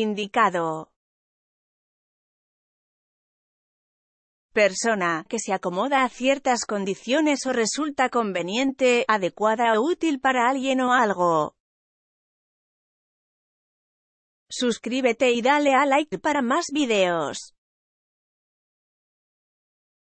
indicado. Persona que se acomoda a ciertas condiciones o resulta conveniente, adecuada o útil para alguien o algo. Suscríbete y dale a like para más videos.